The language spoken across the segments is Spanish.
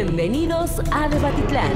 Bienvenidos a Debatitlán.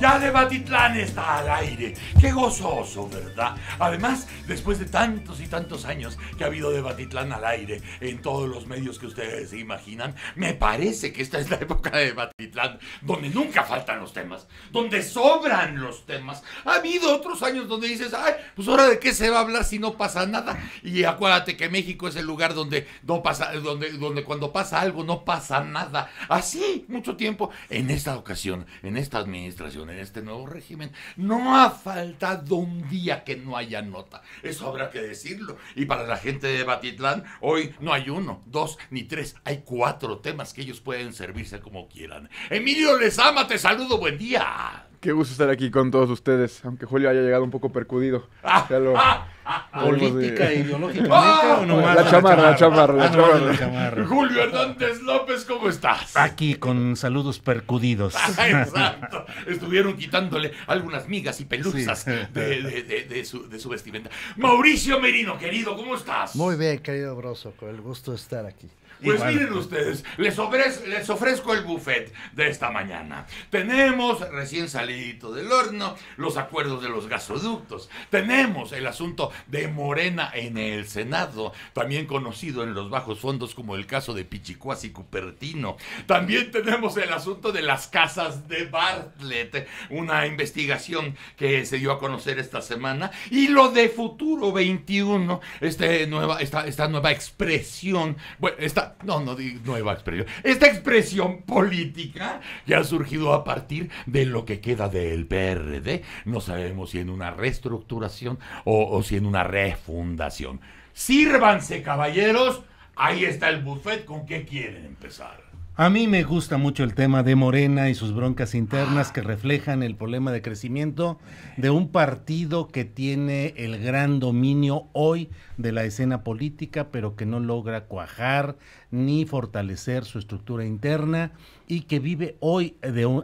Ya de está al aire. Qué gozoso, ¿verdad? Además, después de tantos y tantos años que ha habido de al aire en todos los medios que ustedes se imaginan, me parece que esta es la época de Batitlán, donde nunca faltan los temas, donde sobran los temas. Ha habido otros años donde dices, ay, pues ahora de qué se va a hablar si no pasa nada. Y acuérdate que México es el lugar donde no pasa, donde, donde cuando pasa algo no pasa nada. Así, mucho tiempo. En esta ocasión, en esta administración en este nuevo régimen, no ha faltado un día que no haya nota. Eso habrá que decirlo. Y para la gente de Batitlán, hoy no hay uno, dos ni tres. Hay cuatro temas que ellos pueden servirse como quieran. Emilio les ama, te saludo, buen día. Qué gusto estar aquí con todos ustedes, aunque Julio haya llegado un poco percudido. Ah, ah, ah. política ideológica o la, chamarra, la chamarra, la chamarra, Julio Hernández López, ¿cómo estás? Aquí con saludos percudidos. exacto. Estuvieron quitándole algunas migas y pelusas de, su, de su vestimenta. Mauricio Merino, querido, ¿cómo estás? Muy bien, querido Broso, con el gusto de estar aquí. Pues miren ustedes, les, ofrezco el buffet de esta mañana. Tenemos recién salidito del horno los acuerdos de los gasoductos. Tenemos el asunto de Morena en el Senado, también conocido en los bajos fondos como el caso de Pichicuas y Cupertino. También tenemos el asunto de las casas de Bartlett, una investigación que se dio a conocer esta semana. Y lo de Futuro 21, este nueva, esta, esta nueva expresión, bueno, esta no, no nueva expresión, esta expresión política Ya ha surgido a partir de lo que queda del PRD, no sabemos si en una reestructuración o, o si en una refundación. Sírvanse, caballeros, ahí está el buffet, ¿con qué quieren empezar? A mí me gusta mucho el tema de Morena y sus broncas internas que reflejan el problema de crecimiento de un partido que tiene el gran dominio hoy de la escena política, pero que no logra cuajar ni fortalecer su estructura interna y que vive hoy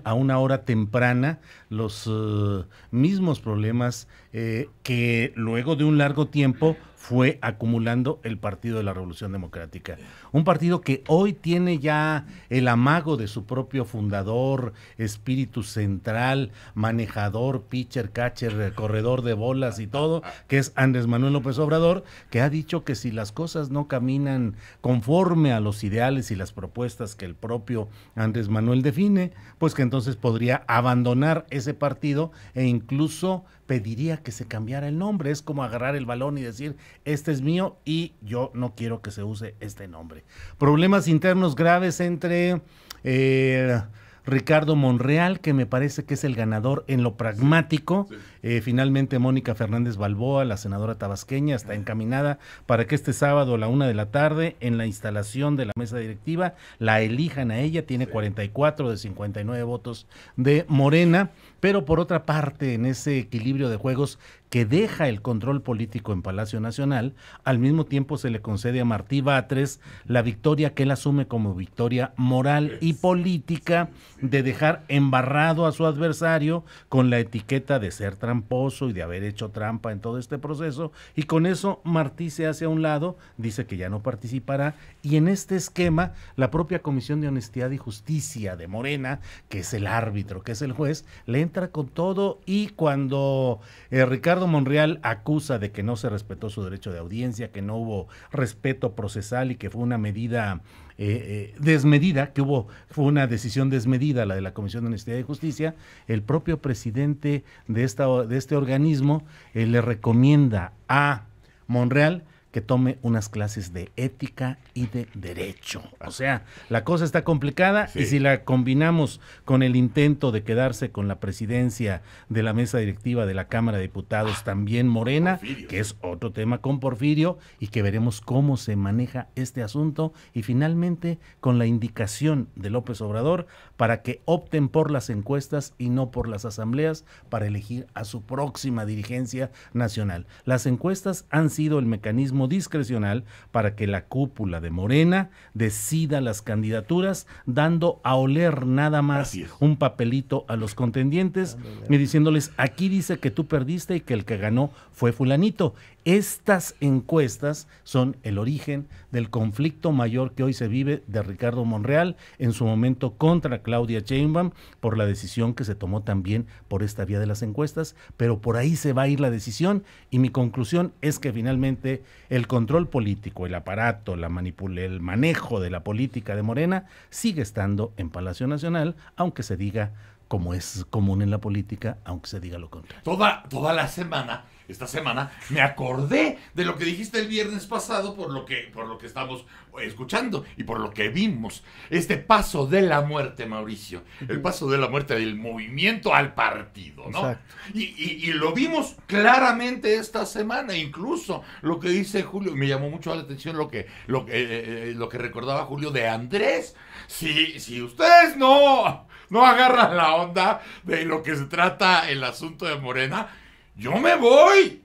a una hora temprana los eh, mismos problemas eh, que luego de un largo tiempo fue acumulando el Partido de la Revolución Democrática. Un partido que hoy tiene ya el amago de su propio fundador, espíritu central, manejador, pitcher, catcher, corredor de bolas y todo, que es Andrés Manuel López Obrador, que ha dicho que si las cosas no caminan conforme a los ideales y las propuestas que el propio Andrés Manuel define, pues que entonces podría abandonar ese partido e incluso pediría que se cambiara el nombre. Es como agarrar el balón y decir, este es mío y yo no quiero que se use este nombre. Problemas internos graves entre eh, Ricardo Monreal, que me parece que es el ganador en lo pragmático, eh, finalmente, Mónica Fernández Balboa, la senadora tabasqueña, está encaminada para que este sábado a la una de la tarde, en la instalación de la mesa directiva, la elijan a ella. Tiene 44 de 59 votos de Morena. Pero por otra parte, en ese equilibrio de juegos que deja el control político en Palacio Nacional, al mismo tiempo se le concede a Martí Batres la victoria que él asume como victoria moral y política de dejar embarrado a su adversario con la etiqueta de ser tramposo y de haber hecho trampa en todo este proceso. Y con eso Martí se hace a un lado, dice que ya no participará. Y en este esquema, la propia Comisión de Honestidad y Justicia de Morena, que es el árbitro, que es el juez, le entra con todo y cuando eh, Ricardo Monreal acusa de que no se respetó su derecho de audiencia, que no hubo respeto procesal y que fue una medida eh, eh, desmedida, que hubo, fue una decisión desmedida la de la Comisión de Honestidad y Justicia, el propio presidente de, esta, de este organismo eh, le recomienda a Monreal que tome unas clases de ética y de derecho. O sea, la cosa está complicada y si la combinamos con el intento de quedarse con la presidencia de la mesa directiva de la Cámara de Diputados, ah, también Morena, que es otro tema con Porfirio, y que veremos cómo se maneja este asunto, y finalmente con la indicación de López Obrador para que opten por las encuestas y no por las asambleas para elegir a su próxima dirigencia nacional. Las encuestas han sido el mecanismo discrecional para que la cúpula de Morena decida las candidaturas, dando a oler nada más un papelito a los contendientes y diciéndoles, aquí dice que tú perdiste y que el que ganó fue fulanito. Estas encuestas son el origen del conflicto mayor que hoy se vive de Ricardo Monreal en su momento contra Claudia Sheinbaum por la decisión que se tomó también por esta vía de las encuestas, pero por ahí se va a ir la decisión y mi conclusión es que finalmente el control político, el aparato, la el manejo de la política de Morena sigue estando en Palacio Nacional, aunque se diga como es común en la política, aunque se diga lo contrario. Toda, toda la semana esta semana, me acordé de lo que dijiste el viernes pasado por lo que, por lo que estamos escuchando y por lo que vimos. Este paso de la muerte, Mauricio. El paso de la muerte del movimiento al partido, ¿no? Y, lo vimos claramente esta semana, incluso lo que dice Julio, me llamó mucho la atención lo que, lo que, eh, eh, lo que recordaba Julio de Andrés. Si, ustedes no, no agarran la onda de lo que se trata el asunto de Morena, yo me voy.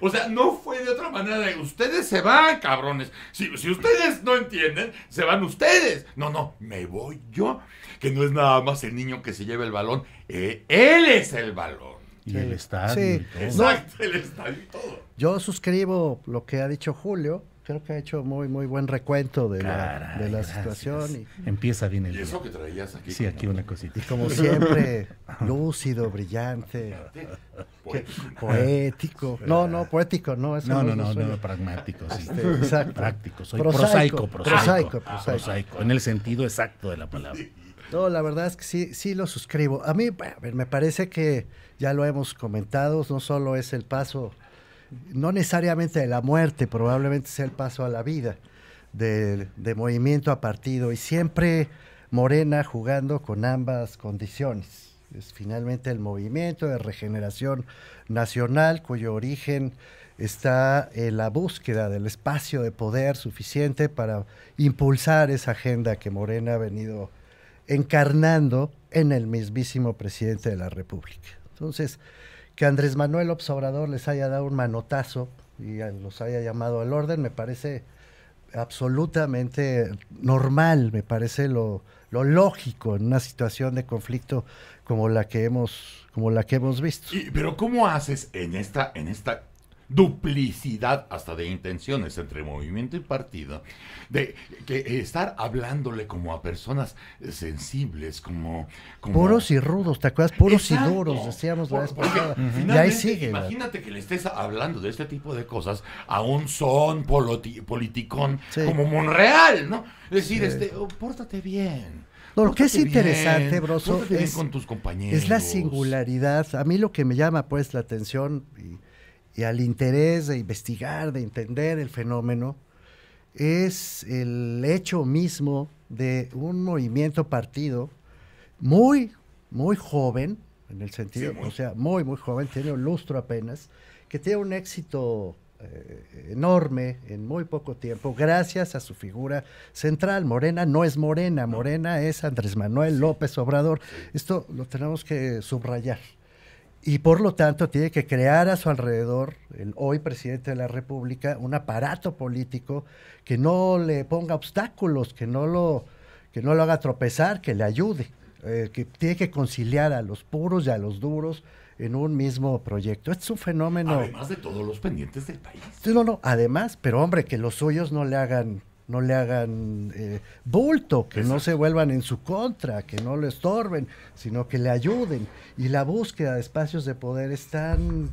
O sea, no fue de otra manera. Ustedes se van, cabrones. Si, ustedes no entienden, se van ustedes. No, no, me voy yo. Que no es nada más el niño que se lleva el balón. Eh, él es el balón. Y el estadio. Sí. Exacto, el estadio y todo. Yo suscribo lo que ha dicho Julio creo que ha hecho muy muy buen recuento de la, situación. Y, Empieza bien el día. Y eso que traías aquí. Sí, aquí una cosita. Y como siempre, lúcido, brillante, poético. No, no, poético, no. no, no, no, no, pragmático, sí. Este, exacto. Práctico, soy prosaico, prosaico. Prosaico, prosaico, en el sentido exacto de la palabra. No, la verdad es que sí, sí lo suscribo. A mí, a ver, me parece que ya lo hemos comentado, no solo es el paso no necesariamente de la muerte, probablemente sea el paso a la vida, de, movimiento a partido, y siempre Morena jugando con ambas condiciones. Es finalmente el movimiento de regeneración nacional cuyo origen está en la búsqueda del espacio de poder suficiente para impulsar esa agenda que Morena ha venido encarnando en el mismísimo presidente de la República. Entonces, que Andrés Manuel obsobrador les haya dado un manotazo y los haya llamado al orden, me parece absolutamente normal, me parece lo, lo lógico en una situación de conflicto como la que hemos como la que hemos visto. pero cómo haces en esta en esta duplicidad hasta de intenciones entre movimiento y partido, de que estar hablándole como a personas sensibles, como... poros Puros y rudos, ¿te acuerdas? poros y duros, decíamos la vez Y ahí sigue. Imagínate que le estés hablando de este tipo de cosas a un son politicón como Monreal, ¿no? Es decir, este, oh, pórtate bien. lo que es interesante, bien, es, con tus compañeros. es la singularidad. A mí lo que me llama pues la atención... Y, y al interés de investigar, de entender el fenómeno, es el hecho mismo de un movimiento partido muy, muy joven, en el sentido, o sea, muy, muy joven, tiene un lustro apenas, que tiene un éxito eh, enorme en muy poco tiempo, gracias a su figura central. Morena no es Morena, Morena es Andrés Manuel López Obrador. Esto lo tenemos que subrayar y por lo tanto tiene que crear a su alrededor, el hoy presidente de la República, un aparato político que no le ponga obstáculos, que no lo, que no lo haga tropezar, que le ayude, eh, que tiene que conciliar a los puros y a los duros en un mismo proyecto. es un fenómeno. Además de todos los pendientes del país. No, no, además, pero hombre, que los suyos no le hagan no le hagan eh, bulto, que no se vuelvan en su contra, que no lo estorben, sino que le ayuden. Y la búsqueda de espacios de poder es tan,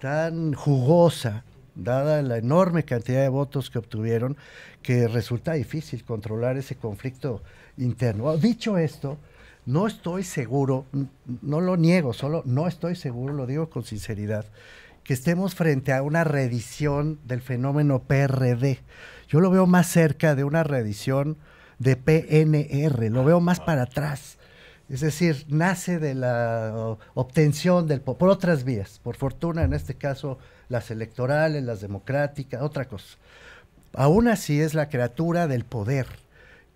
tan jugosa, dada la enorme cantidad de votos que obtuvieron, que resulta difícil controlar ese conflicto interno. Dicho esto, no estoy seguro, no lo niego, solo no estoy seguro, lo digo con sinceridad, que estemos frente a una reedición del fenómeno PRD. Yo lo veo más cerca de una reedición de PNR, lo veo más para atrás. Es decir, nace de la obtención del por otras vías, por fortuna en este caso las electorales, las democráticas, otra cosa. Aún así es la criatura del poder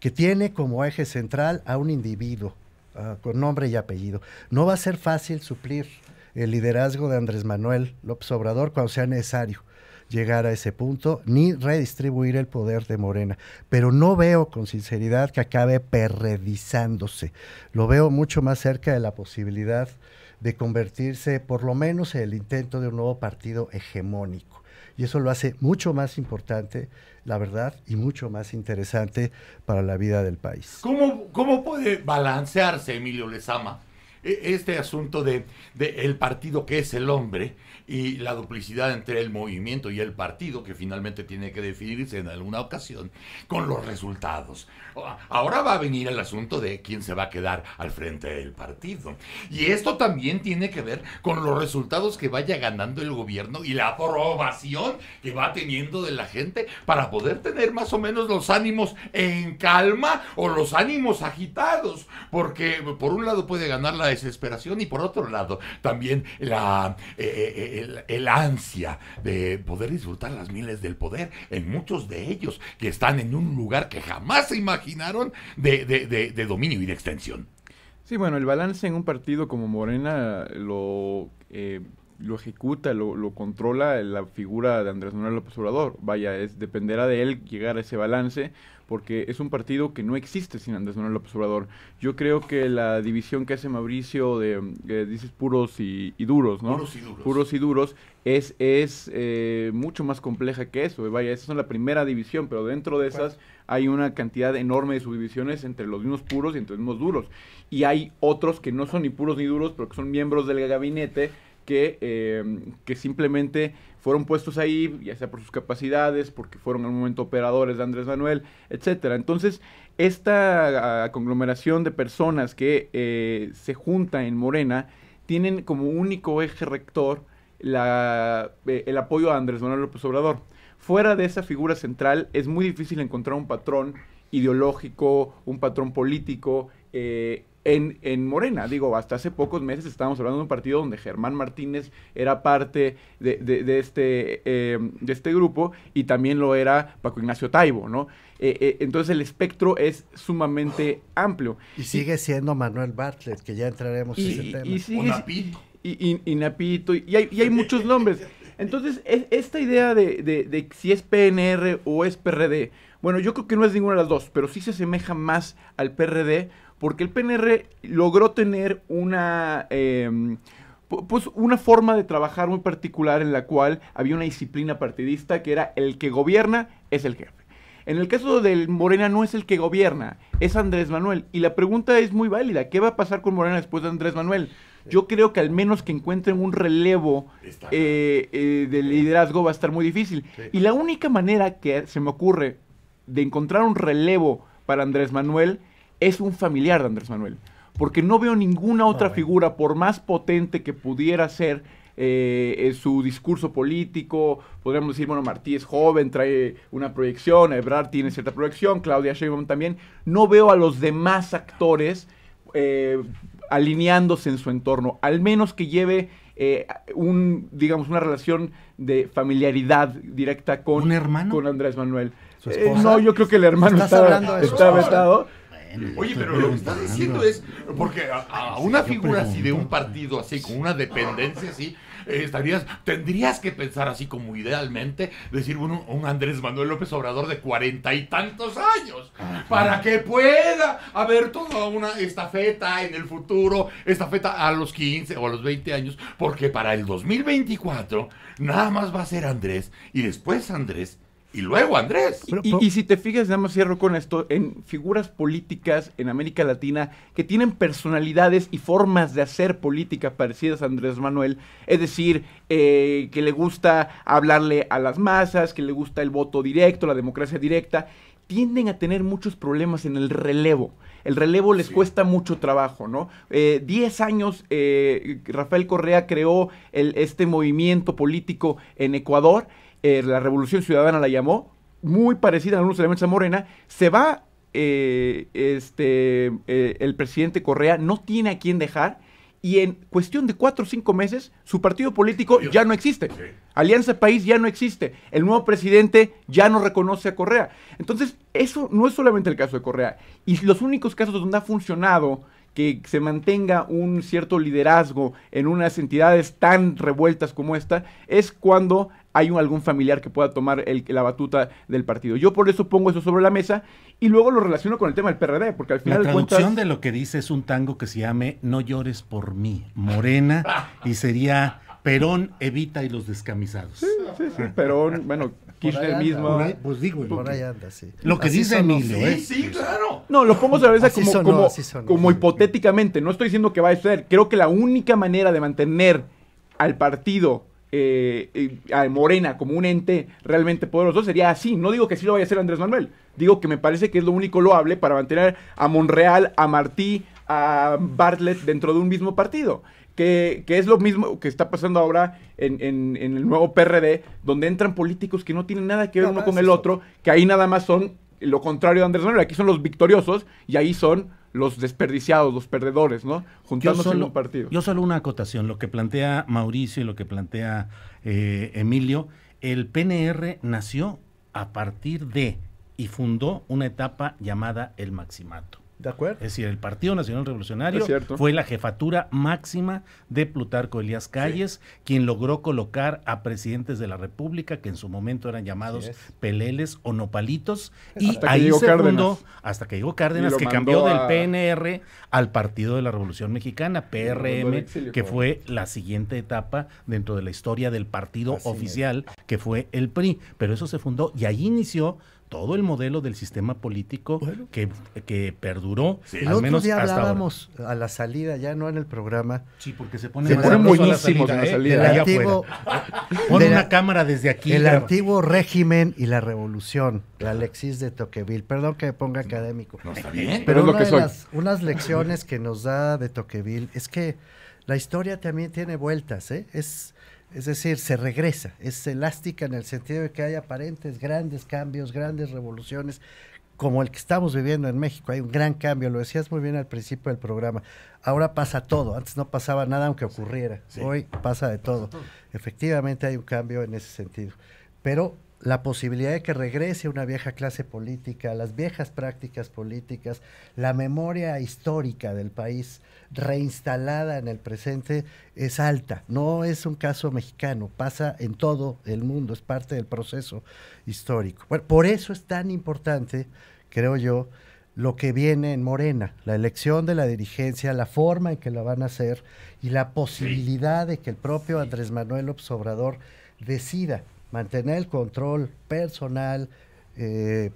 que tiene como eje central a un individuo ah, con nombre y apellido. No va a ser fácil suplir el liderazgo de Andrés Manuel López Obrador cuando sea necesario llegar a ese punto, ni redistribuir el poder de Morena. Pero no veo con sinceridad que acabe perredizándose. Lo veo mucho más cerca de la posibilidad de convertirse, por lo menos, en el intento de un nuevo partido hegemónico. Y eso lo hace mucho más importante, la verdad, y mucho más interesante para la vida del país. ¿Cómo, puede balancearse Emilio Lezama e-, este asunto de, el partido que es el hombre y la duplicidad entre el movimiento y el partido que finalmente tiene que definirse en alguna ocasión con los resultados. Ahora va a venir el asunto de quién se va a quedar al frente del partido. Y esto también tiene que ver con los resultados que vaya ganando el gobierno y la aprobación que va teniendo de la gente para poder tener más o menos los ánimos en calma o los ánimos agitados. Porque por un lado puede ganar la desesperación y por otro lado también la... Eh, eh, el, el, ansia de poder disfrutar las miles del poder en muchos de ellos que están en un lugar que jamás se imaginaron de, de, de, de dominio y de extensión. Sí, bueno, el balance en un partido como Morena lo, eh, lo ejecuta, lo, lo, controla la figura de Andrés Manuel López Obrador. Vaya, es, dependerá de él llegar a ese balance porque es un partido que no existe sin Andrés Manuel López Obrador. Yo creo que la división que hace Mauricio de, dices, puros y, duros, ¿no? Puros y duros. Puros y duros es, es eh, mucho más compleja que eso. Eh, vaya, esa es la primera división, pero dentro de esas hay una cantidad enorme de subdivisiones entre los mismos puros y entre los mismos duros. Y hay otros que no son ni puros ni duros, pero que son miembros del gabinete que, eh, que simplemente fueron puestos ahí, ya sea por sus capacidades, porque fueron al momento operadores de Andrés Manuel, etcétera. Entonces, esta ah, conglomeración de personas que eh, se junta en Morena tienen como único eje rector la, eh, el apoyo a Andrés Manuel López Obrador. Fuera de esa figura central es muy difícil encontrar un patrón ideológico, un patrón político eh, en, Morena. Digo, hasta hace pocos meses estábamos hablando de un partido donde Germán Martínez era parte de, este, eh, de este grupo y también lo era Paco Ignacio Taibo, ¿no? Eh, eh, entonces el espectro es sumamente amplio. Y sigue siendo Manuel Bartlett, que ya entraremos en ese y, tema. Y, sigue, Napito. y, Napito, y hay, muchos nombres. Entonces, esta idea de, de si es PNR o es PRD bueno, yo creo que no es ninguna de las dos, pero sí se asemeja más al PRD, porque el PNR logró tener una... Em, pues una forma de trabajar muy particular en la cual había una disciplina partidista que era el que gobierna es el jefe. En el caso del Morena no es el que gobierna, es Andrés Manuel. Y la pregunta es muy válida, ¿qué va a pasar con Morena después de Andrés Manuel? Yo creo que al menos que encuentren un relevo eh, eh, de liderazgo va a estar muy difícil. Y la única manera que se me ocurre de encontrar un relevo para Andrés Manuel es un familiar de Andrés Manuel. Porque no veo ninguna otra figura, por más potente que pudiera ser eh, eh, su discurso político, podríamos decir, bueno, Martí es joven, trae una proyección, Ebrard tiene cierta proyección, Claudia Sheinbaum también. No veo a los demás actores eh, alineándose en su entorno, al menos que lleve un, digamos, una relación de familiaridad directa con, hermano? con Andrés Manuel no, yo creo que el hermano está, está vetado. Oye, pero lo que está diciendo es, porque a, una figura así de un partido así, con una dependencia así, eh, estarías, tendrías que pensar así como idealmente, decir bueno, un Andrés Manuel López Obrador de cuarenta y tantos años, para que pueda haber toda una estafeta en el futuro, estafeta a los 15 o a los 20 años, porque para el 2024 nada más va a ser Andrés y después Andrés y luego, Andrés. y, si te fijas, nada más cierro con esto, en figuras políticas en América Latina que tienen personalidades y formas de hacer política parecidas a Andrés Manuel, es decir, eh, que le gusta hablarle a las masas, que le gusta el voto directo, la democracia directa, tienden a tener muchos problemas en el relevo. El relevo les cuesta mucho trabajo, ¿no? Eh, diez años eh, Rafael Correa creó el, este movimiento político en Ecuador eh, la Revolución Ciudadana la llamó, muy parecida a algunos elementos a Morena, se va eh, este, eh, el presidente Correa, no tiene a quién dejar, y en cuestión de cuatro o cinco meses, su partido político ya no existe. Alianza País ya no existe. El nuevo presidente ya no reconoce a Correa. Entonces, eso no es solamente el caso de Correa. Y los únicos casos donde ha funcionado que se mantenga un cierto liderazgo en unas entidades tan revueltas como esta es cuando hay algún familiar que pueda tomar la batuta del partido. Yo por eso pongo eso sobre la mesa y luego lo relaciono con el tema del PRD, porque al final... La traducción de lo que dice es un tango que se llame No llores por mí, Morena, y sería Perón, Evita y los descamisados. Sí, sí, Perón, bueno, Kirchner mismo. pues digo, por ahí anda, sí. Lo que dice Emilio, ¿eh? Sí, claro. No, lo pongo sobre la mesa como, como, hipotéticamente. No estoy diciendo que va a ser, Creo que la única manera de mantener al partido eh, eh, a Morena como un ente realmente poderoso, sería así. No digo que sí lo vaya a hacer Andrés Manuel, digo que me parece que es lo único loable para mantener a Monreal, a Martí, a Bartlett dentro de un mismo partido. Que, es lo mismo que está pasando ahora en, el nuevo PRD, donde entran políticos que no tienen nada que ver uno con el otro, que ahí nada más son lo contrario de Andrés Manuel. Aquí son los victoriosos y ahí son los desperdiciados, los perdedores, ¿no? Juntándose en un partido. Yo solo una acotación, lo que plantea Mauricio y lo que plantea eh, Emilio, el PNR nació a partir de y fundó una etapa llamada el maximato. Es decir, el Partido Nacional Revolucionario fue la jefatura máxima de Plutarco Elías Calles, quien logró colocar a presidentes de la República, que en su momento eran llamados peleles o nopalitos, y ahí se fundó, hasta que llegó Cárdenas, que cambió del PNR al Partido de la Revolución Mexicana, PRM, que fue la siguiente etapa dentro de la historia del partido oficial, que fue el PRI. Pero eso se fundó y ahí inició todo el modelo del sistema político que, perduró. Al menos día hablábamos a la salida, ya no en el programa. Sí, porque se pone, se pone la salida. ¿eh? El antiguo, una cámara desde aquí. El antiguo régimen y la revolución, la Alexis de Toqueville. Perdón que me ponga académico. No está bien, pero, es lo que soy. Las, unas lecciones que nos da de Toqueville es que la historia también tiene vueltas, ¿eh? Es es decir, se regresa, es elástica en el sentido de que hay aparentes grandes cambios, grandes revoluciones, como el que estamos viviendo en México. Hay un gran cambio, lo decías muy bien al principio del programa. Ahora pasa todo, antes no pasaba nada aunque ocurriera. Hoy pasa de todo. Efectivamente hay un cambio en ese sentido. Pero la posibilidad de que regrese una vieja clase política, las viejas prácticas políticas, la memoria histórica del país, reinstalada en el presente es alta. No es un caso mexicano, pasa en todo el mundo, es parte del proceso histórico. por eso es tan importante, creo yo, lo que viene en Morena, la elección de la dirigencia, la forma en que la van a hacer y la posibilidad de que el propio Andrés Manuel Obrador decida mantener el control personal eh,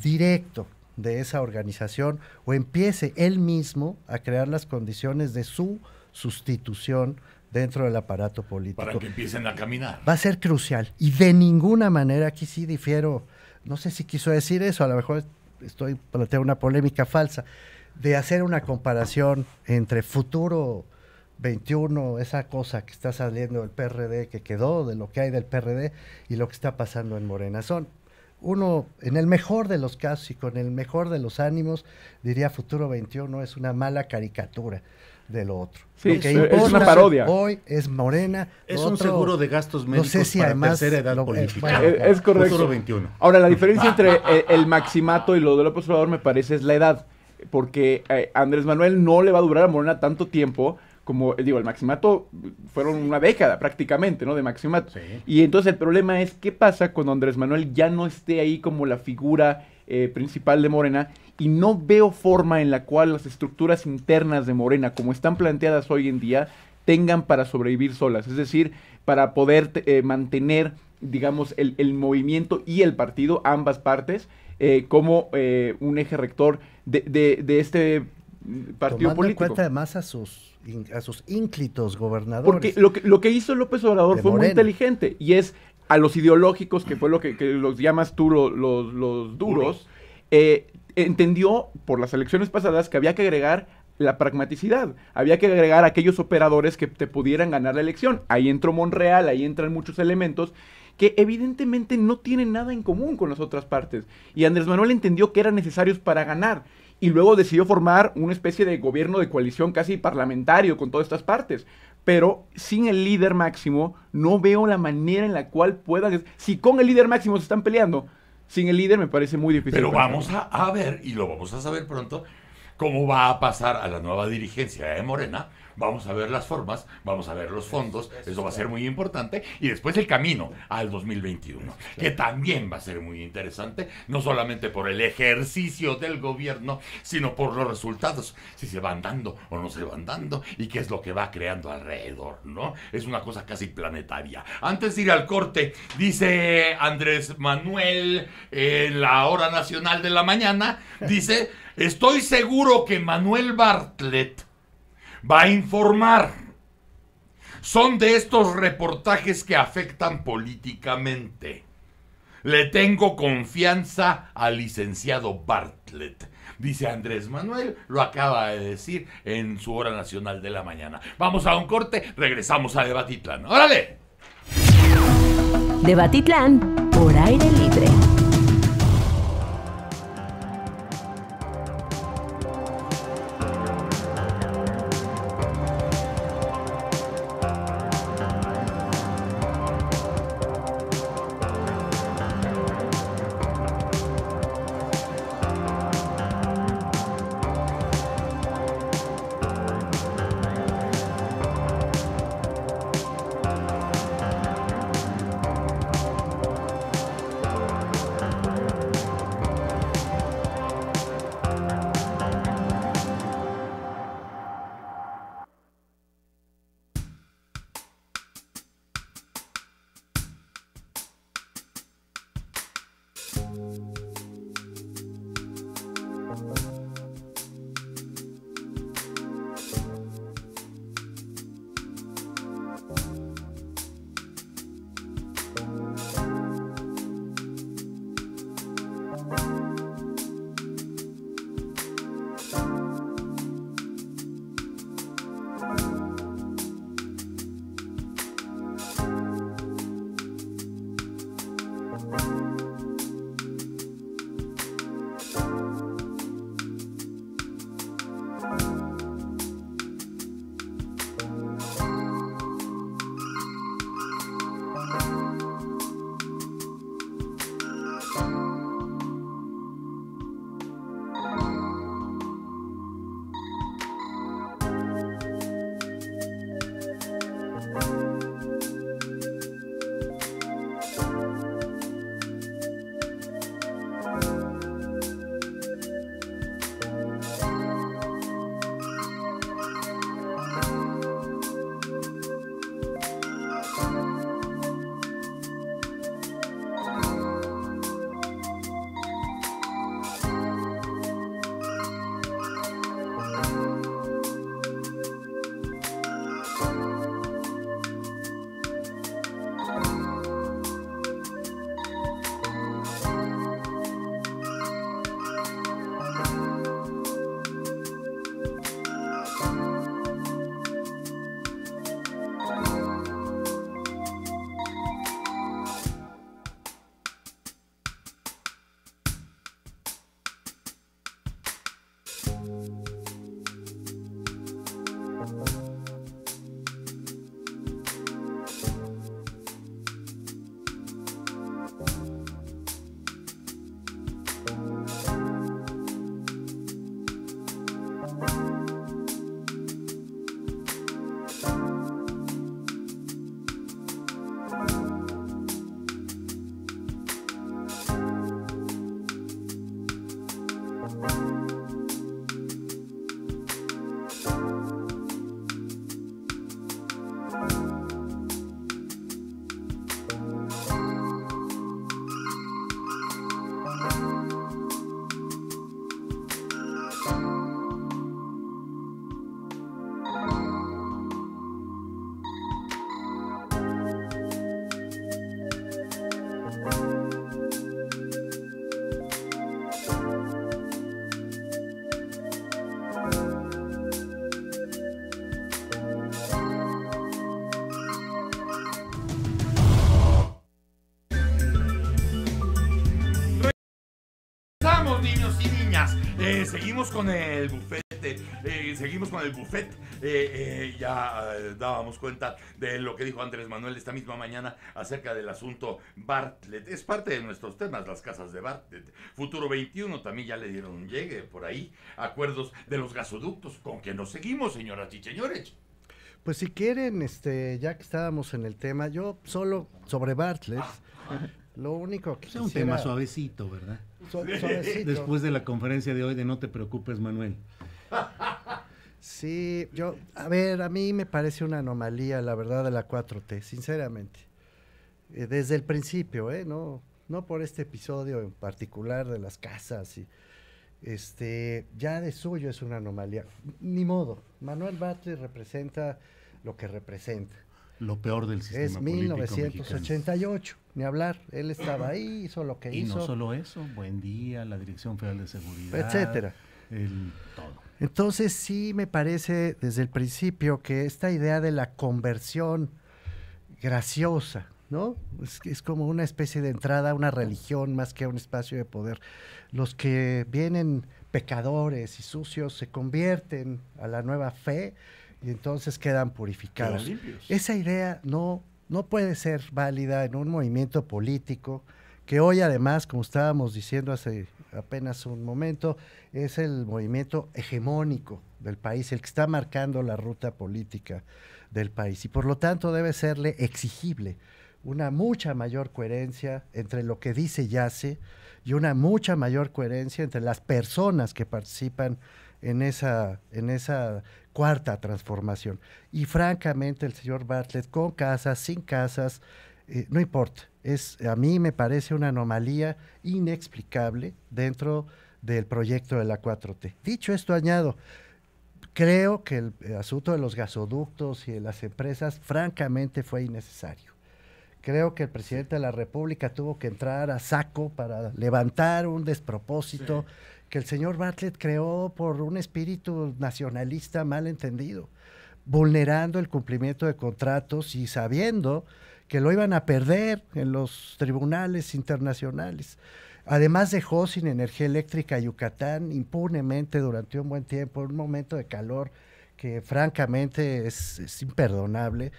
directo de esa organización o empiece él mismo a crear las condiciones de su sustitución dentro del aparato político. Para que empiecen a caminar. Va a ser crucial. Y de ninguna manera, aquí sí difiero, no sé si quiso decir eso, a lo mejor estoy planteando una polémica falsa, de hacer una comparación entre futuro 21, esa cosa que está saliendo del PRD, que quedó, de lo que hay del PRD y lo que está pasando en Morena. Son uno, en el mejor de los casos y con el mejor de los ánimos, diría Futuro 21 es una mala caricatura de lo otro. Sí, es una parodia. Hoy es Morena. Es un seguro de gastos médicos no sé si para además edad eh, política. Es, correcto. Futuro 21. Ahora, la diferencia entre el, maximato y lo de López Obrador me parece es la edad. Porque eh, Andrés Manuel no le va a durar a Morena tanto tiempo como digo, el maximato fueron una década prácticamente, ¿no? De maximato. Y entonces el problema es qué pasa cuando Andrés Manuel ya no esté ahí como la figura eh, principal de Morena y no veo forma en la cual las estructuras internas de Morena, como están planteadas hoy en día, tengan para sobrevivir solas, es decir, para poder eh, mantener, digamos, el, movimiento y el partido, ambas partes, eh, como un eje rector de, de, este partido político. además a sus, a sus ínclitos gobernadores. Porque lo que, lo que hizo López Obrador fue muy inteligente y es a los ideológicos, que fue lo que, los llamas tú los, duros, eh, entendió por las elecciones pasadas que había que agregar la pragmaticidad. Había que agregar aquellos operadores que te pudieran ganar la elección. Ahí entró Monreal, ahí entran muchos elementos que evidentemente no tienen nada en común con las otras partes. Y Andrés Manuel entendió que eran necesarios para ganar y luego decidió formar una especie de gobierno de coalición casi parlamentario con todas estas partes. Pero sin el líder máximo no veo la manera en la cual puedan... Si con el líder máximo se están peleando, sin el líder me parece muy difícil. Pero vamos a, a, ver, y lo vamos a saber pronto, cómo va a pasar a la nueva dirigencia de Morena vamos a ver las formas, vamos a ver los fondos, eso va a ser muy importante, y después el camino al 2021, que también va a ser muy interesante, no solamente por el ejercicio del gobierno, sino por los resultados, si se van dando o no se van dando, y qué es lo que va creando alrededor, ¿no? Es una cosa casi planetaria. Antes de ir al corte, dice Andrés Manuel, en la hora nacional de la mañana, dice, estoy seguro que Manuel Bartlett va a informar. Son de estos reportajes que afectan políticamente. Le tengo confianza al licenciado Bartlett, dice Andrés Manuel, lo acaba de decir en su hora nacional de la mañana. Vamos a un corte, regresamos a Debatitlán. ¡Órale! Debatitlán por aire libre. con el bufete eh, seguimos con el bufete eh, eh, ya dábamos cuenta de lo que dijo Andrés Manuel esta misma mañana acerca del asunto Bartlett. Es parte de nuestros temas, las casas de Bartlett. Futuro 21 también ya le dieron un llegue por ahí. Acuerdos de los gasoductos con que nos seguimos, señoras y señores. Pues si quieren, este, ya que estábamos en el tema, yo solo sobre Bartlett. Ah, ah. Lo único que... Es un tema suavecito, ¿verdad? Después de la conferencia de hoy de No te preocupes, Manuel. Sí, yo, a ver, a mí me parece una anomalía, la verdad, de la 4T, sinceramente. Eh, desde el principio, ¿eh? No, no por este episodio en particular de las casas y este ya de suyo es una anomalía. Ni modo, Manuel Batlle representa lo que representa. Lo peor del sistema es 1988 ni hablar. Él estaba ahí, hizo lo que hizo. Y no solo eso, Buen Día, la Dirección Federal de Seguridad. Etcétera. todo. Entonces sí me parece desde el principio que esta idea de la conversión graciosa, ¿no? Es, es como una especie de entrada a una religión más que a un espacio de poder. Los que vienen pecadores y sucios se convierten a la nueva fe y entonces quedan purificados. Esa idea no no puede ser válida en un movimiento político que hoy además, como estábamos diciendo hace apenas un momento, es el movimiento hegemónico del país, el que está marcando la ruta política del país. Y por lo tanto debe serle exigible una mucha mayor coherencia entre lo que dice y hace y una mucha mayor coherencia entre las personas que participan en esa, en esa cuarta transformación. Y francamente el señor Bartlett, con casas, sin casas, eh, no importa. Es, a mí me parece una anomalía inexplicable dentro del proyecto de la 4T. Dicho esto, añado, creo que el, asunto de los gasoductos y de las empresas francamente fue innecesario. Creo que el presidente de la República tuvo que entrar a saco para levantar un despropósito que el señor Bartlett creó por un espíritu nacionalista mal entendido, vulnerando el cumplimiento de contratos y sabiendo que lo iban a perder en los tribunales internacionales. Además dejó sin energía eléctrica a Yucatán impunemente durante un buen tiempo, un momento de calor que francamente es, es imperdonable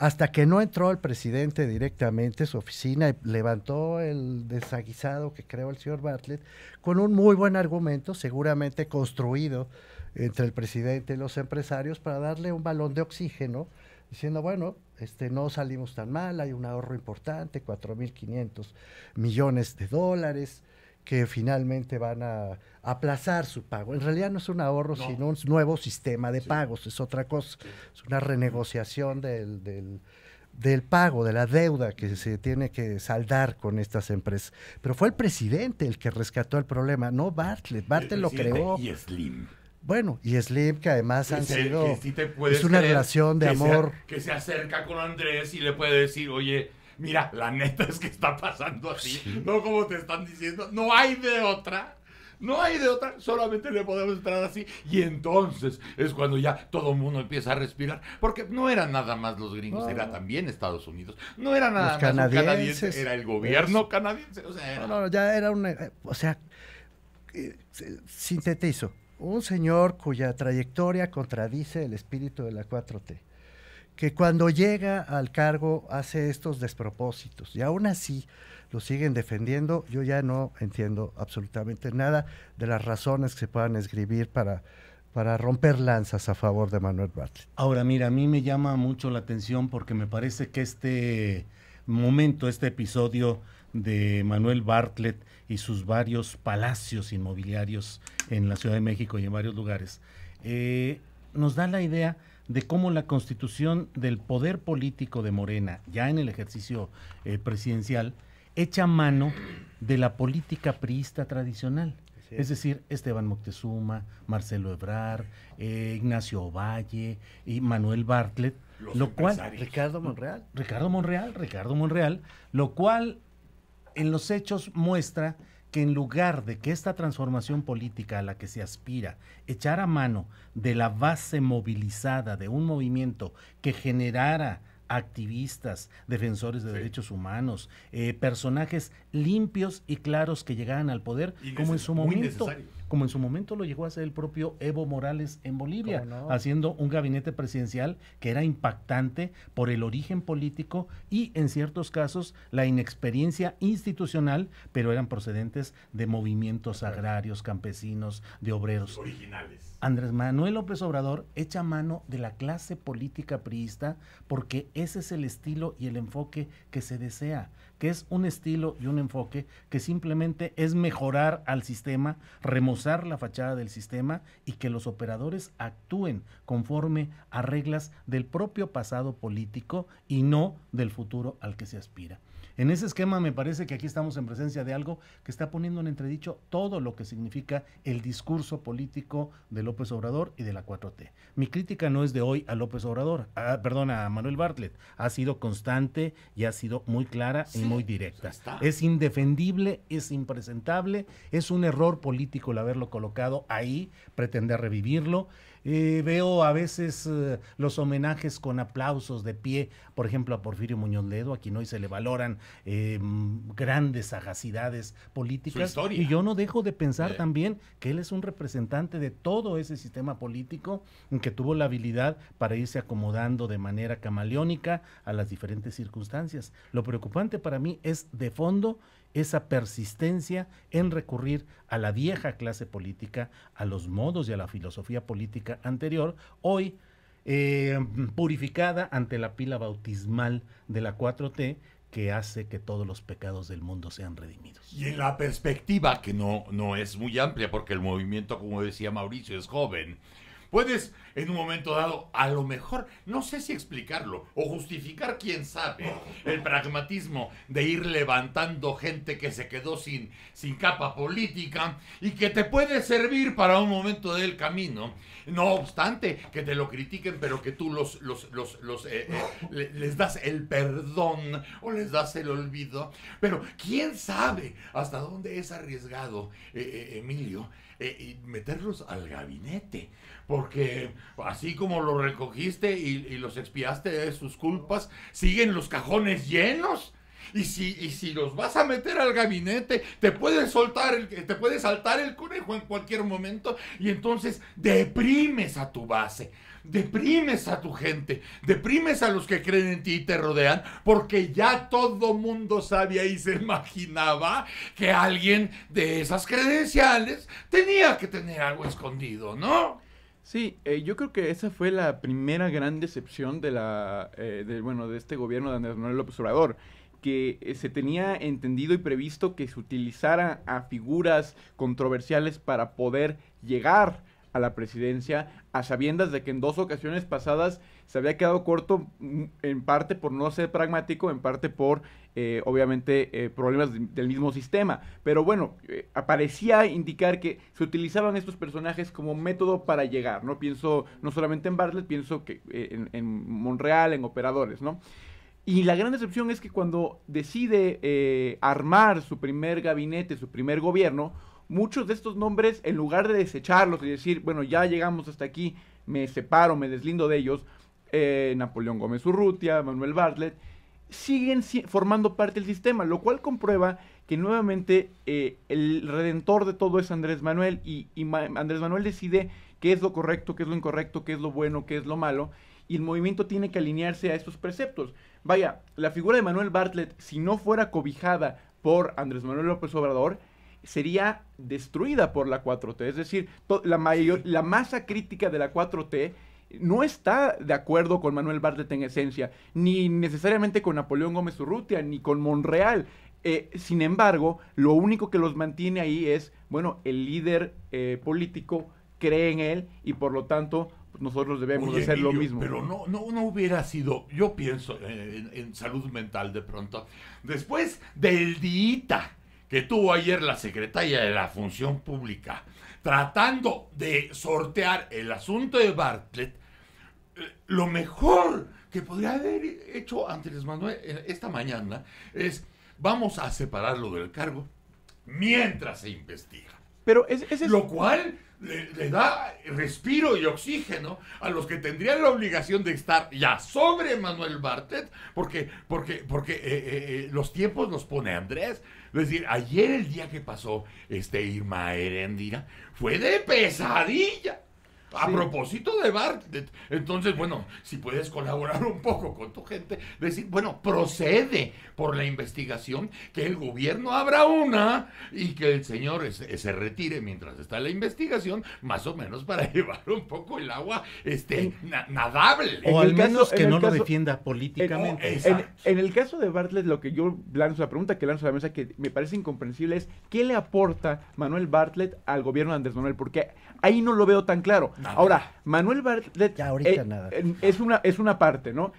hasta que no entró el presidente directamente a su oficina y levantó el desaguisado que creó el señor Bartlett con un muy buen argumento, seguramente construido entre el presidente y los empresarios para darle un balón de oxígeno, diciendo, bueno, este, no salimos tan mal, hay un ahorro importante, 4.500 millones de dólares, que finalmente van a aplazar su pago. En realidad no es un ahorro, sino un nuevo sistema de pagos, es otra cosa, es una renegociación del, del, pago, de la deuda que se tiene que saldar con estas empresas. Pero fue el presidente el que rescató el problema, no Bartlett, Bartlett lo creó. Y Slim. Bueno, y Slim, que además han sido... es una relación de amor. que se acerca con Andrés y le puede decir, oye, mira, la neta es que está pasando así, no como te están diciendo, no hay de otra. No hay de otra, solamente le podemos entrar así. Y entonces es cuando ya todo el mundo empieza a respirar. Porque no eran nada más los gringos, era también Estados Unidos. No era nada más canadienses, era el gobierno canadiense. O no, no, ya era una. Eh, o sea, eh, sintetizo. Un señor cuya trayectoria contradice el espíritu de la 4T que cuando llega al cargo hace estos despropósitos y aún así lo siguen defendiendo, yo ya no entiendo absolutamente nada de las razones que se puedan escribir para, para romper lanzas a favor de Manuel Bartlett. Ahora, mira, a mí me llama mucho la atención porque me parece que este momento, este episodio de Manuel Bartlett y sus varios palacios inmobiliarios en la Ciudad de México y en varios lugares, eh, nos da la idea de cómo la constitución del poder político de Morena, ya en el ejercicio eh, presidencial, echa mano de la política priista tradicional. Es decir, Esteban Moctezuma, Marcelo Ebrar, eh, Ignacio Ovalle y Manuel Bartlett, lo cual Ricardo Monreal. Ricardo Monreal, Ricardo Monreal, lo cual en los hechos muestra que en lugar de que esta transformación política a la que se aspira echara mano de la base movilizada de un movimiento que generara activistas, defensores de derechos humanos, eh, personajes limpios y claros que llegaran al poder, como en su momento como en su momento lo llegó a hacer el propio Evo Morales en Bolivia, haciendo un gabinete presidencial que era impactante por el origen político y en ciertos casos la inexperiencia institucional, pero eran procedentes de movimientos agrarios, campesinos, de obreros. Originales. Andrés Manuel López Obrador echa mano de la clase política priista porque ese es el estilo y el enfoque que se desea que es un estilo y un enfoque que simplemente es mejorar al sistema, remozar la fachada del sistema y que los operadores actúen conforme a reglas del propio pasado político y no del futuro al que se aspira. En ese esquema me parece que aquí estamos en presencia de algo que está poniendo en entredicho todo lo que significa el discurso político de López Obrador y de la 4T. Mi crítica no es de hoy a López Obrador, a Manuel Bartlett. Ha sido constante y ha sido muy clara y muy directa. Pues es indefendible, es impresentable, es un error político el haberlo colocado ahí, pretender revivirlo veo a veces eh, los homenajes con aplausos de pie, por ejemplo, a Porfirio Muñoz Ledo, a quien hoy se le valoran eh, mm, grandes sagacidades políticas. Y yo no dejo de pensar también que él es un representante de todo ese sistema político que tuvo la habilidad para irse acomodando de manera camaleónica a las diferentes circunstancias. Lo preocupante para mí es de fondo esa persistencia en recurrir a la vieja clase política, a los modos y a la filosofía política anterior, hoy eh, purificada ante la pila bautismal de la 4T que hace que todos los pecados del mundo sean redimidos. Y en la perspectiva, que no, no es muy amplia, porque el movimiento, como decía Mauricio, es joven, Puedes en un momento dado, a lo mejor, no sé si explicarlo o justificar, quién sabe, el pragmatismo de ir levantando gente que se quedó sin, sin capa política y que te puede servir para un momento del camino, no obstante que te lo critiquen, pero que tú los, eh, eh, les das el perdón o les das el olvido, pero quién sabe hasta dónde es arriesgado, eh, Emilio, eh, y meterlos al gabinete, porque así como lo recogiste y los expiaste de eh, sus culpas, siguen los cajones llenos y si, los vas a meter al gabinete, te puede soltar, el, te puede saltar el conejo en cualquier momento y entonces deprimes a tu base deprimes a tu gente, deprimes a los que creen en ti y te rodean, porque ya todo mundo sabía y se imaginaba que alguien de esas credenciales tenía que tener algo escondido, ¿no? Sí, eh, yo creo que esa fue la primera gran decepción de la, eh, de, bueno, de este gobierno de Andrés Manuel López Obrador que eh, se tenía entendido y previsto que se utilizara a figuras controversiales para poder llegar a la presidencia, a sabiendas de que en dos ocasiones pasadas se había quedado corto, mm, en parte por no ser pragmático, en parte por, eh, obviamente, eh, problemas del mismo sistema. Pero bueno, aparecía indicar que se utilizaban estos personajes como método para llegar, ¿no? Pienso no solamente en Bartlett, pienso que en, en Monreal, en operadores, ¿no? Y la gran decepción es que cuando decide eh, armar su primer gabinete, su primer gobierno, muchos de estos nombres, en lugar de desecharlos y decir, bueno, ya llegamos hasta aquí, me separo, me deslindo de ellos, eh, Napoleón Gómez Urrutia, Manuel Bartlett, siguen formando parte del sistema, lo cual comprueba que nuevamente eh, el redentor de todo es Andrés Manuel y, Andrés Manuel decide qué es lo correcto, qué es lo incorrecto, qué es lo bueno, qué es lo malo, y el movimiento tiene que alinearse a estos preceptos. Vaya, la figura de Manuel Bartlett, si no fuera cobijada por Andrés Manuel López Obrador, sería destruida por la 4T. Es decir, la, la masa crítica de la 4T no está de acuerdo con Manuel Bartlett en esencia, ni necesariamente con Napoleón Gómez Urrutia, ni con Monreal. Eh, sin embargo, lo único que los mantiene ahí es, bueno, el líder eh, político cree en él y por lo tanto nosotros debemos hacer lo mismo. Pero no, no, hubiera sido, yo pienso eh, en, salud mental de pronto, después del dita que tuvo ayer la secretaria de la Función Pública, tratando de sortear el asunto de Bartlett, eh, lo mejor que podría haber hecho Andrés Manuel eh, esta mañana es, vamos a separarlo del cargo mientras se investiga. Pero es, es... Lo cual le, da respiro y oxígeno a los que tendrían la obligación de estar ya sobre Manuel Bartet, porque, porque, porque eh, eh, eh, los tiempos los pone Andrés. Es decir, ayer el día que pasó este Irma Erendira fue de pesadilla. A propósito de Bartlett, entonces, bueno, si puedes colaborar un poco con tu gente, decir, bueno, procede por la investigación, que el gobierno abra una y que el señor eh, se retire mientras está la investigación, más o menos para llevar un poco el agua este, nadable. O al menos que no lo defienda políticamente. En, el caso de Bartlett, lo que yo lanzo, la pregunta que lanzo a la mesa que me parece incomprensible es, ¿qué le aporta Manuel Bartlett al gobierno de Andrés Manuel? Porque ahí no lo veo tan claro. Ahora, Manuel Bartlett eh, es, una, es una parte, ¿no?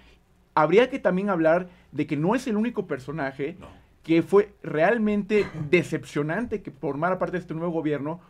Habría que también hablar de que no es el único personaje que fue realmente decepcionante que formara parte de este nuevo gobierno,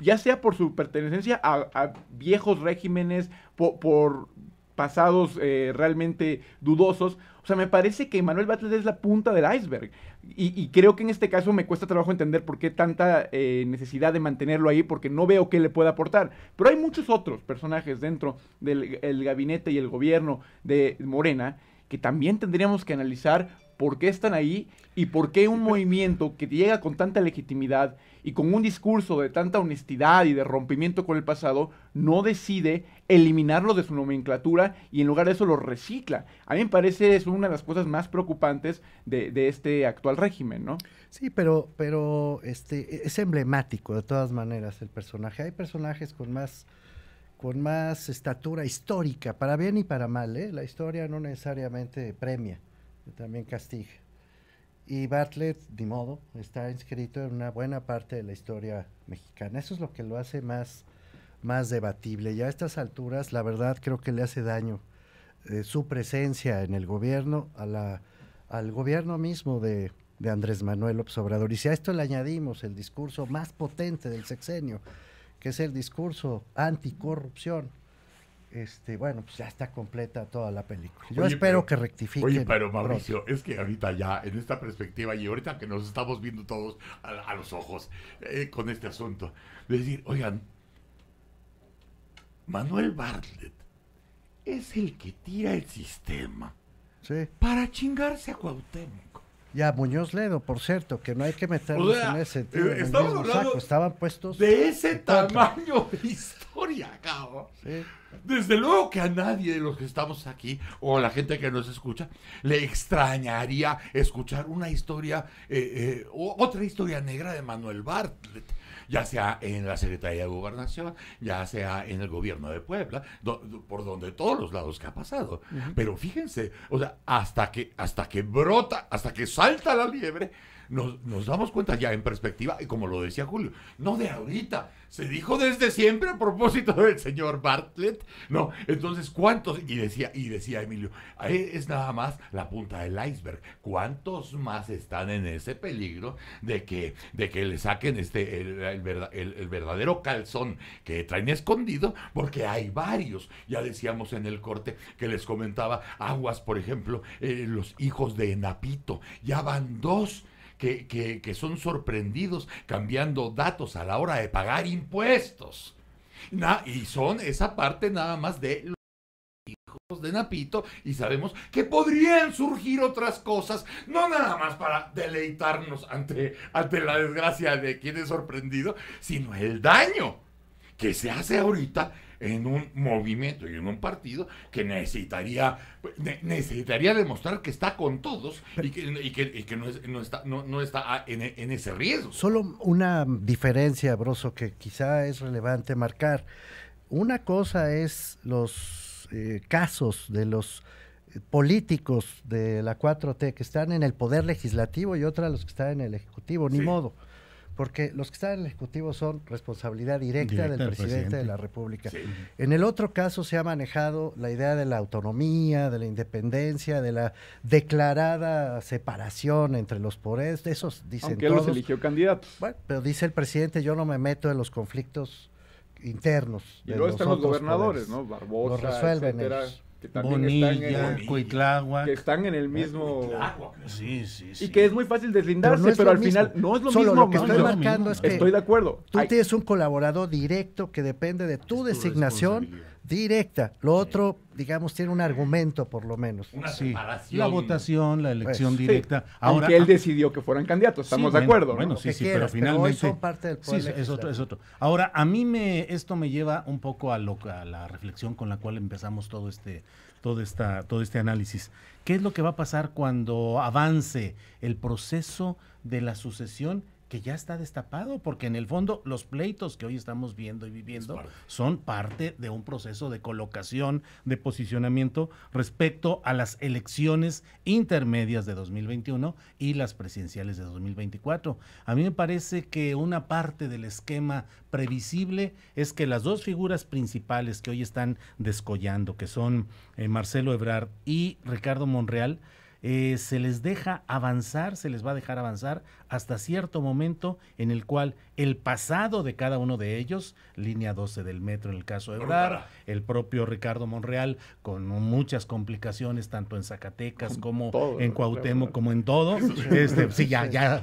ya sea por su pertenencia a, viejos regímenes, por, pasados eh, realmente dudosos, o sea, me parece que Manuel Vázquez es la punta del iceberg. Y, creo que en este caso me cuesta trabajo entender por qué tanta eh, necesidad de mantenerlo ahí, porque no veo qué le pueda aportar. Pero hay muchos otros personajes dentro del gabinete y el gobierno de Morena que también tendríamos que analizar por qué están ahí y por qué un movimiento que llega con tanta legitimidad y con un discurso de tanta honestidad y de rompimiento con el pasado no decide eliminarlo de su nomenclatura y en lugar de eso lo recicla. A mí me parece es una de las cosas más preocupantes de, de este actual régimen, ¿no? Sí, pero, pero este, e, es emblemático de todas maneras el personaje. Hay personajes con más con más estatura histórica, para bien y para mal, ¿eh? la historia no necesariamente premia también castiga. Y Bartlett, de modo, está inscrito en una buena parte de la historia mexicana. Eso es lo que lo hace más, más debatible. Y a estas alturas, la verdad, creo que le hace daño eh, su presencia en el gobierno al gobierno mismo de, de Andrés Manuel López Obrador. Y si a esto le añadimos el discurso más potente del sexenio, que es el discurso anticorrupción, este, bueno, pues ya está completa toda la película. Yo espero que rectifique. Oye, pero Mauricio, es que ahorita ya, en esta perspectiva, y ahorita que nos estamos viendo todos a, los ojos eh, con este asunto, decir, oigan, Manuel Bartlett es el que tira el sistema para chingarse a Cuauhtémoc ya Muñoz Ledo, por cierto, que no hay que meternos en ese eh, tema. hablando estaban puestos de ese tamaño de historia, cabrón. Desde luego que a nadie de los que estamos aquí o a la gente que nos escucha le extrañaría escuchar una historia, eh, eh, otra historia negra de Manuel Bart ya sea en la Secretaría de Gobernación, ya sea en el gobierno de Puebla, por donde todos los lados que ha pasado. Pero fíjense, o sea, hasta que, hasta que brota, hasta que salta la liebre, nos, damos cuenta ya en perspectiva, y como lo decía Julio, no de ahorita, se dijo desde siempre a propósito del señor Bartlett, ¿no? Entonces, ¿cuántos? Y decía, y decía Emilio, es nada más la punta del iceberg. ¿Cuántos más están en ese peligro de que, de que le saquen este, el, verdadero calzón que traen escondido? Porque hay varios. Ya decíamos en el corte que les comentaba, aguas, por ejemplo, eh, los hijos de Napito, ya van dos que, son sorprendidos cambiando datos a la hora de pagar impuestos. y son esa parte nada más de los hijos de Napito y sabemos que podrían surgir otras cosas, no nada más para deleitarnos ante, ante la desgracia de quien es sorprendido, sino el daño que se hace ahorita en un movimiento y en un partido que necesitaría, necesitaría demostrar que está con todos y que, no, está, en, ese riesgo. Solo una diferencia, Broso, que quizá es relevante marcar. Una cosa es los eh, casos de los eh, políticos de la 4T que están en el poder legislativo y otra los que están en el ejecutivo, ni modo porque los que están en el Ejecutivo son responsabilidad directa, del presidente, de la República. En el otro caso se ha manejado la idea de la autonomía, de la independencia, de la declarada separación entre los poderes, de esos dicen Aunque él los eligió candidatos. Bueno, pero dice el presidente, yo no me meto en los conflictos internos. Y luego están los gobernadores, ¿no? Barbosa, resuelven que también están en el, que están en el mismo agua y que es muy fácil deslindarse, pero, al final no es lo mismo. Lo que estoy marcando es que estoy de acuerdo. Tú tienes un colaborador directo que depende de tu designación directa. Lo otro, digamos, tiene un argumento por lo menos. Una sí. La votación, la elección pues, directa. Aunque él ah, decidió que fueran candidatos, estamos de acuerdo. Bueno, sí, sí, pero finalmente. Pero son parte del sí, es otro, es otro. Ahora, a mí me, esto me lleva un poco a, a la reflexión con la cual empezamos todo este, todo esta, todo este análisis. ¿Qué es lo que va a pasar cuando avance el proceso de la sucesión que ya está destapado, porque en el fondo los pleitos que hoy estamos viendo y viviendo son parte de un proceso de colocación, de posicionamiento respecto a las elecciones intermedias de 2021 y las presidenciales de 2024. A mí me parece que una parte del esquema previsible es que las dos figuras principales que hoy están descollando, que son eh, Marcelo Ebrard y Ricardo Monreal, eh, se les deja avanzar, se les va a dejar avanzar hasta cierto momento en el cual el pasado de cada uno de ellos, línea 12 del metro en el caso de Ebrard, el propio Ricardo Monreal con muchas complicaciones tanto en Zacatecas como en Cuauhtémoc como en todo, este, sí, ya, ya,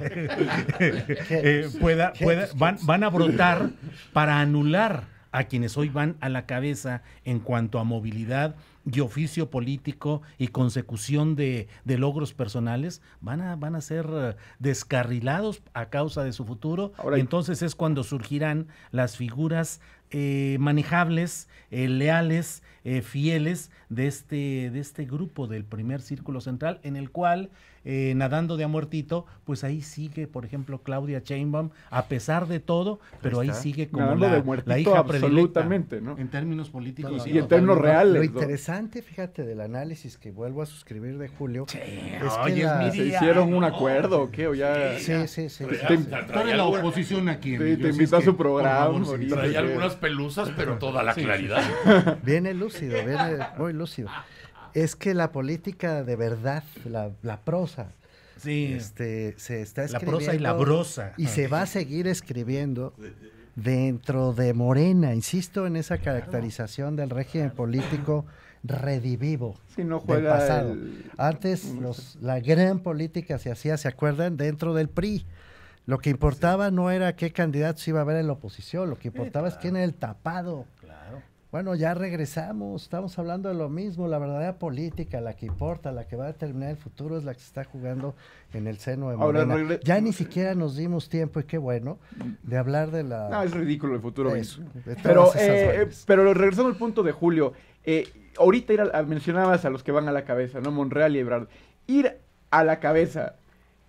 eh, pueda, pueda, van, van a brotar para anular a quienes hoy van a la cabeza en cuanto a movilidad y oficio político y consecución de, logros personales van a, van a ser eh, descarrilados a causa de su futuro. entonces es cuando surgirán las figuras eh, manejables, eh, leales, fieles de este, de este grupo del primer círculo central, en el cual eh, nadando de a muertito, pues ahí sigue, por ejemplo, Claudia Chainbaum, a pesar de todo, pero ahí, sigue como la, de la, hija absolutamente, ¿no? En términos políticos y, en términos reales. Lo interesante, fíjate, del análisis que vuelvo a suscribir de Julio, es que se hicieron un acuerdo, ¿o ¿qué? O ya, sí, sí, sí. Te, en la oposición aquí. Sí, te invita a su programa. Trae algunas pelusas, pero toda la claridad. Viene lúcido, viene muy lúcido es que la política de verdad, la, prosa, sí. este, se está escribiendo. La prosa y la brosa. Y se va a seguir escribiendo dentro de Morena. Insisto en esa caracterización del régimen político redivivo si no juega del pasado. Antes los, la gran política se hacía, ¿se acuerdan? Dentro del PRI. Lo que importaba no era qué candidato se iba a ver en la oposición, lo que importaba es quién era el tapado. Bueno, ya regresamos, estamos hablando de lo mismo, la verdadera política, la que importa, la que va a determinar el futuro es la que se está jugando en el seno de Morena. ya ni siquiera nos dimos tiempo, y qué bueno, de hablar de la... Ah, es ridículo el futuro. pero, eh, pero regresando al punto de Julio, eh, ahorita mencionabas a los que van a la cabeza, ¿no? Monreal y Ebrard. Ir a la cabeza,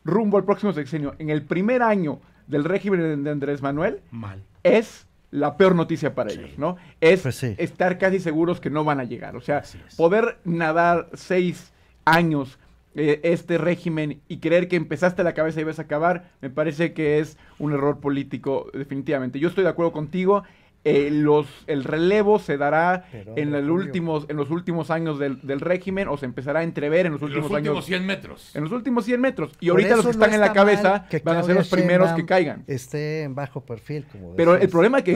rumbo al próximo sexenio, en el primer año del régimen de Andrés Manuel, Mal. es la peor noticia para ellos, ¿no? Es pues estar casi seguros que no van a llegar. O sea, poder nadar seis años eh, este régimen y creer que empezaste la cabeza y vas a acabar, me parece que es un error político definitivamente. Yo estoy de acuerdo contigo eh, los, el relevo se dará en, los últimos, en los últimos años del, régimen o se empezará a entrever en los últimos, 100 metros. En los últimos 100 metros. Y ahorita los que están en la cabeza van a ser los primeros que caigan. Esté en bajo perfil. Como Pero el problema, que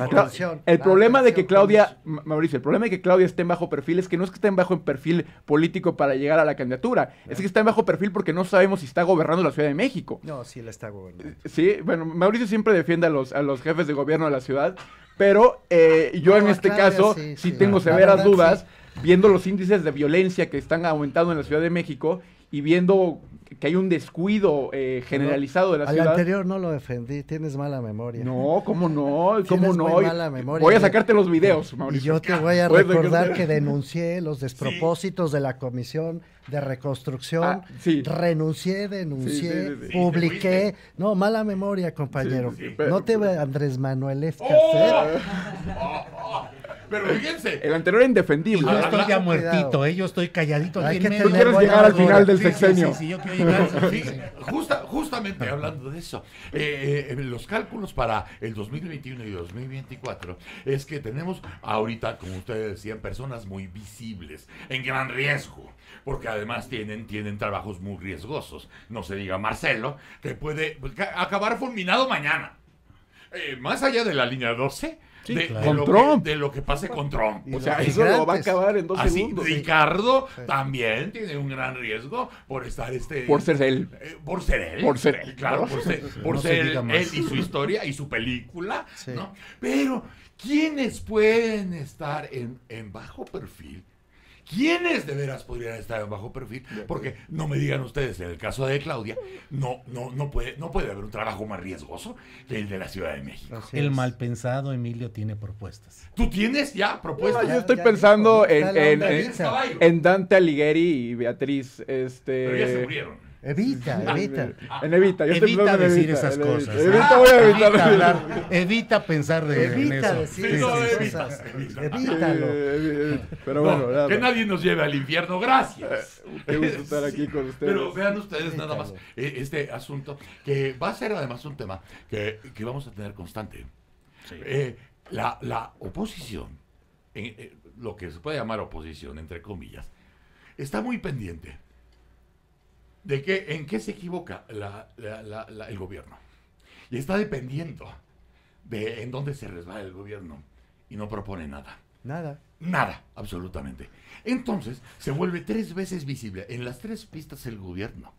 el problema de que Claudia, Mauricio, el problema de que Claudia esté en bajo perfil es que no es que esté en bajo perfil político para llegar a la candidatura. Es que está en bajo perfil porque no sabemos si está gobernando la Ciudad de México. No, sí la está gobernando. Sí, bueno, Mauricio siempre defiende los, a los jefes de gobierno de la ciudad. Pero eh, ah, yo en este caso sí, tengo severas dudas, viendo los índices de violencia que están aumentando en la Ciudad de México y viendo que hay un descuido eh, generalizado de la al anterior no lo defendí, tienes mala memoria. No, ¿cómo no? ¿Cómo no? memoria. Voy a sacarte los videos, Mauricio. Y yo te voy a recordar que denuncié los despropósitos de la Comisión de Reconstrucción. Ah, sí. Renuncié, denuncié, publiqué. No, mala memoria, compañero. no te pues ve Andrés Manuel F. ¡Oh! Pero fíjense. El anterior era indefendible. Yo estoy ya muertito, eh, Yo estoy calladito. Tú quieres llegar al final del sexenio. Sí, sí, yo quiero llegar. justamente hablando de eso, eh, eh, los cálculos para el 2021 y 2024 es que tenemos ahorita, como ustedes decían, personas muy visibles, en gran riesgo, porque además tienen, tienen trabajos muy riesgosos. No se diga Marcelo, que puede pues, acabar fulminado mañana. más allá de la línea 12, de, lo Que, pase con Trump. o sea, eso lo va a acabar en dos segundos. Ricardo también tiene un gran riesgo por estar este. Por ser él. Eh, por ser él. Por ser él. Claro, por ser, él, y su historia y su película. Pero, ¿quiénes pueden estar en bajo perfil? ¿Quiénes de veras podrían estar en bajo perfil? Porque no me digan ustedes, en el caso de Claudia, no, no, no puede, no puede haber un trabajo más riesgoso que el de la Ciudad de México. el mal pensado Emilio tiene propuestas. ¿Tú tienes ya propuestas? yo estoy pensando en, Dante Alighieri y Beatriz, este. Pero ya se este, murieron. Evita, evita. evita, decir esas cosas. Evita, ¿eh? voy a evitar. hablar, evita pensar de evita eso. Decir esas cosas Evítalo. Pero bueno, que nadie nos lleve al infierno, gracias. Eh, qué gusto estar aquí con ustedes. Pero vean ustedes nada más eh, este asunto, que va a ser además un tema que, que vamos a tener constante. la, la, oposición, lo que se puede llamar oposición, entre comillas, está muy pendiente de qué en qué se equivoca el gobierno. Y está dependiendo de en dónde se resbala el gobierno y no propone nada. Nada. Nada, absolutamente. Entonces, se vuelve tres veces visible en las tres pistas el gobierno.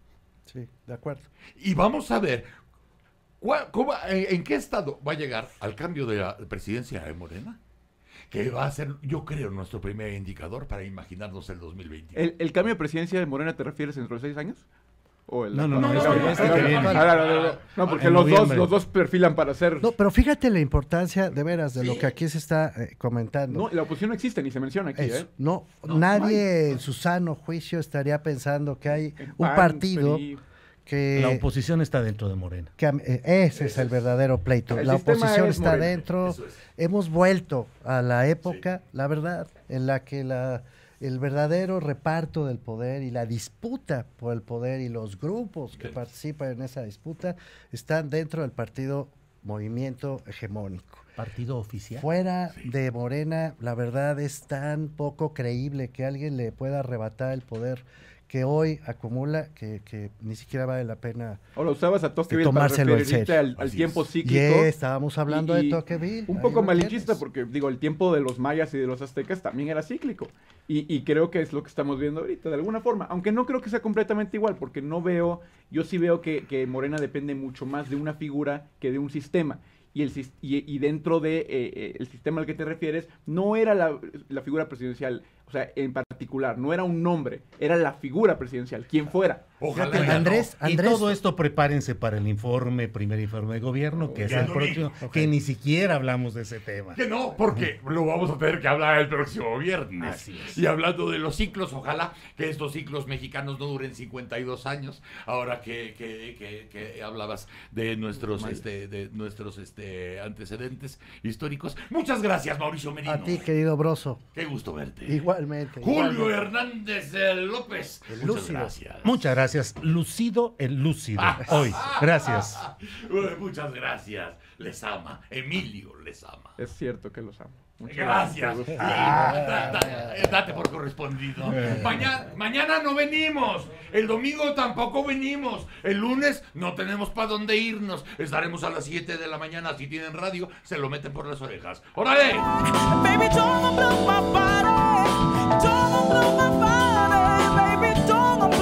Sí, de acuerdo. Y vamos a ver cómo, en, qué estado va a llegar al cambio de la presidencia de Morena, que va a ser, yo creo, nuestro primer indicador para imaginarnos el 2020. ¿El, el cambio de presidencia de Morena te refieres dentro de seis años? no, no, no, no, porque los dos, los dos perfilan para ser. No, pero fíjate la importancia de veras de lo que aquí se está eh, comentando. No, la oposición no existe ni se menciona aquí, ¿eh? No, nadie en su sano juicio estaría pensando que hay un partido. Que, la oposición está dentro de Morena. Eh, ese es, el verdadero pleito. la oposición está dentro. Hemos vuelto a la época, la verdad, en la que la el verdadero reparto del poder y la disputa por el poder y los grupos que participan en esa disputa están dentro del partido movimiento hegemónico. Partido oficial. Fuera de Morena, la verdad es tan poco creíble que alguien le pueda arrebatar el poder que hoy acumula que, ni siquiera vale la pena Ahora, usabas a Tocqueville para al, tiempo cíclico. estábamos hablando de Tocqueville. Un poco malinchista porque, digo, el tiempo de los mayas y de los aztecas también era cíclico. Y, creo que es lo que estamos viendo ahorita, de alguna forma. Aunque no creo que sea completamente igual, porque no veo, yo sí veo que, Morena depende mucho más de una figura que de un sistema. Y, el, y, dentro del de, eh, eh, sistema al que te refieres, no era la, la, figura presidencial o sea, en particular, no era un nombre, era la figura presidencial, quien fuera. Ojalá Andrés, Andrés. Y todo esto prepárense para el informe, primer informe de gobierno, que es el próximo, que ni siquiera hablamos de ese tema. Que no, porque lo vamos a tener que hablar el próximo viernes. Así Y hablando de los ciclos, ojalá que estos ciclos mexicanos no duren 52 años, ahora que, que, que, hablabas de nuestros, este, de nuestros este, antecedentes históricos. Muchas gracias, Mauricio Merino. A ti, querido Broso. Qué gusto verte. Igual Julio Hernández López. Eh, muchas gracias. Muchas gracias. Lucido el lúcido ah. hoy. Gracias. Muchas gracias. Les ama. Emilio les ama. Es cierto que los ama gracias. Eh, date por correspondido. Eh. mañana no venimos. El domingo tampoco venimos. El lunes no tenemos para dónde irnos. Estaremos a las 7 de la mañana. Si tienen radio, se lo meten por las orejas. ¡Órale! Baby,